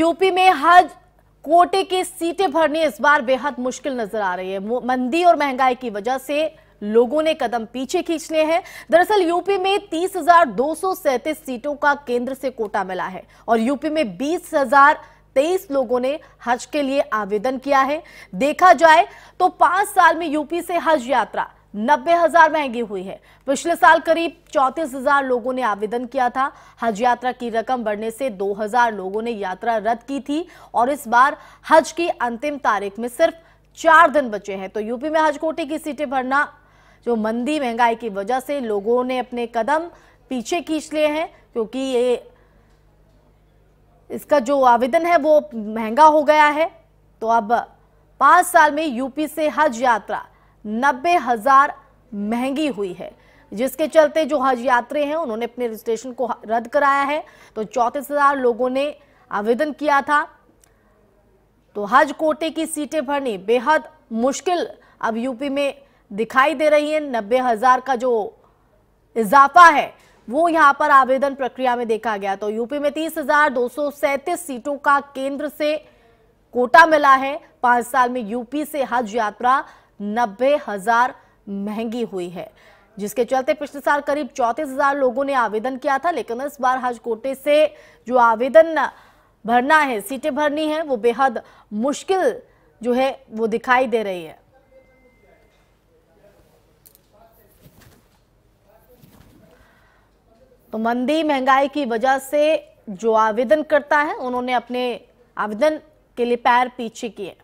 UP में हज कोटे की सीटें भरनी इस बार बेहद मुश्किल नजर आ रही है मंदी और महंगाई की वजह से लोगों ने कदम पीछे खींच लिए हैं दरअसल यूपी में तीस सीटों का केंद्र से कोटा मिला है और यूपी में बीस तेईस लोगों ने हज के लिए आवेदन किया है देखा जाए तो पांच साल में यूपी से हज यात्रा नब्बे हजार महंगी हुई है पिछले साल करीब चौतीस हजार लोगों ने आवेदन किया था हज यात्रा की रकम बढ़ने से दो हजार लोगों ने यात्रा रद्द की थी और इस बार हज की अंतिम तारीख में सिर्फ चार दिन बचे हैं तो यूपी में हज कोटे की सीटें भरना जो मंदी महंगाई की वजह से लोगों ने अपने कदम पीछे खींच लिए हैं क्योंकि ये इसका जो आवेदन है वो महंगा हो गया है तो अब पांच साल में यूपी से हज यात्रा नब्बे हजार महंगी हुई है जिसके चलते जो हज यात्री हैं उन्होंने अपने रजिस्ट्रेशन को रद्द कराया है तो चौंतीस हजार लोगों ने आवेदन किया था तो हज कोटे की सीटें भरनी बेहद मुश्किल अब यूपी में दिखाई दे रही है नब्बे हजार का जो इजाफा है वो यहां पर आवेदन प्रक्रिया में देखा गया तो यूपी में तीस हजार दो सौ सैंतीस सीटों का केंद्र से कोटा मिला है पांच साल में यूपी से हज यात्रा नब्बे हजार महंगी हुई है जिसके चलते पिछले साल करीब चौतीस हजार लोगों ने आवेदन किया था लेकिन इस बार हज कोटे से जो आवेदन भरना है सीटें भरनी है वो बेहद मुश्किल जो है वो दिखाई दे रही है तो मंदी महंगाई की वजह से जो आवेदन करता है उन्होंने अपने आवेदन के लिए पैर पीछे किए